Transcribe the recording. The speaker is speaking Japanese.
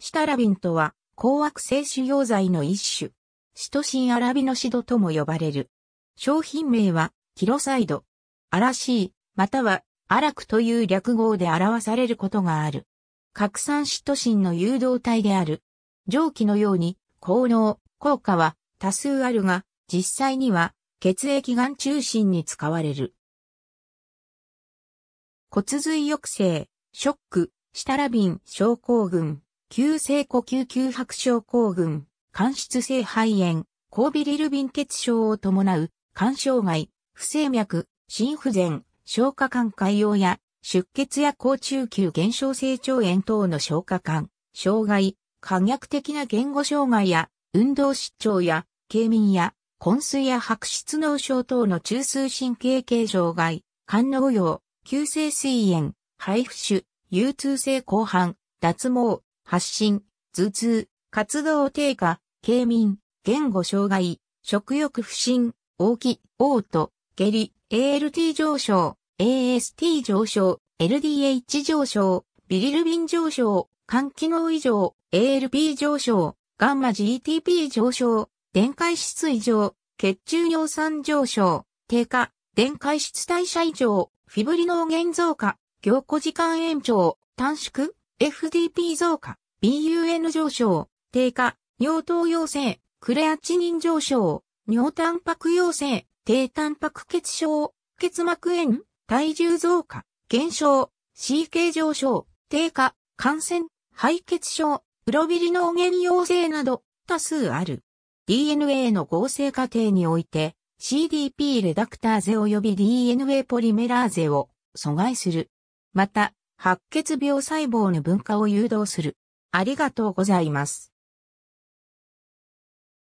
シタラビンとは、抗悪性腫瘍剤の一種。シトシンアラビノシドとも呼ばれる。商品名は、キロサイド。アラシー、または、アラクという略語で表されることがある。拡散シトシンの誘導体である。蒸気のように、効能、効果は多数あるが、実際には、血液がん中心に使われる。骨髄抑制、ショック、シタラビン症候群。急性呼吸急白症候群、間質性肺炎、抗ビリルビン血症を伴う、肝障害、不整脈、心不全、消化管潰瘍や、出血や高中級減少性腸炎等の消化管、障害、可逆的な言語障害や、運動失調や、軽眠や、昏睡や白質脳症等の中枢神経系障害、肝の誤用、急性膵炎、肺浮腫、有痛性後半、脱毛、発信、頭痛、活動低下、軽民、言語障害、食欲不振、大き、嘔吐、下痢、ALT 上昇、AST 上昇、LDH 上昇、ビリルビン上昇、肝機能異常、ALP 上昇、ガンマ GTP 上昇、電解質異常、血中尿酸上昇、低下、電解質代謝異常、フィブリノー減増加、凝固時間延長、短縮、FDP 増加、BUN 上昇、低下、尿糖陽性、クレアチニン上昇、尿タンパク陽性、低タンパク血症、血膜炎、体重増加、減少、CK 上昇、低下、感染、肺血症、プロビリの原陽性など多数ある。DNA の合成過程において CDP レダクターゼ及び DNA ポリメラーゼを阻害する。また白血病細胞の分化を誘導する。ありがとうございます。